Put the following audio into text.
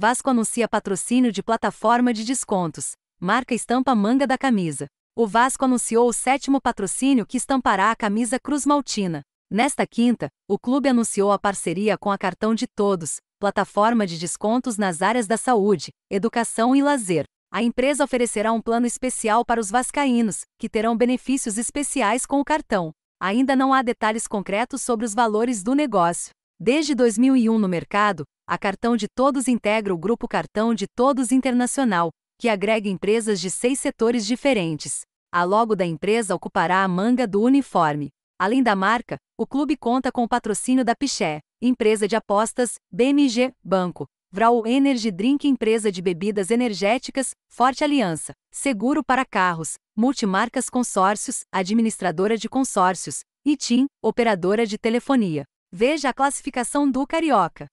Vasco anuncia patrocínio de plataforma de descontos. Marca estampa manga da camisa. O Vasco anunciou o sétimo patrocínio que estampará a camisa Cruz Maltina. Nesta quinta, o clube anunciou a parceria com a Cartão de Todos, plataforma de descontos nas áreas da saúde, educação e lazer. A empresa oferecerá um plano especial para os vascaínos, que terão benefícios especiais com o cartão. Ainda não há detalhes concretos sobre os valores do negócio. Desde 2001 no mercado, a Cartão de Todos integra o Grupo Cartão de Todos Internacional, que agrega empresas de seis setores diferentes. A logo da empresa ocupará a manga do uniforme. Além da marca, o clube conta com o patrocínio da Piché, empresa de apostas, BMG, banco, Vral Energy Drink, empresa de bebidas energéticas, Forte Aliança, seguro para carros, multimarcas consórcios, administradora de consórcios, e TIM, operadora de telefonia. Veja a classificação do Carioca.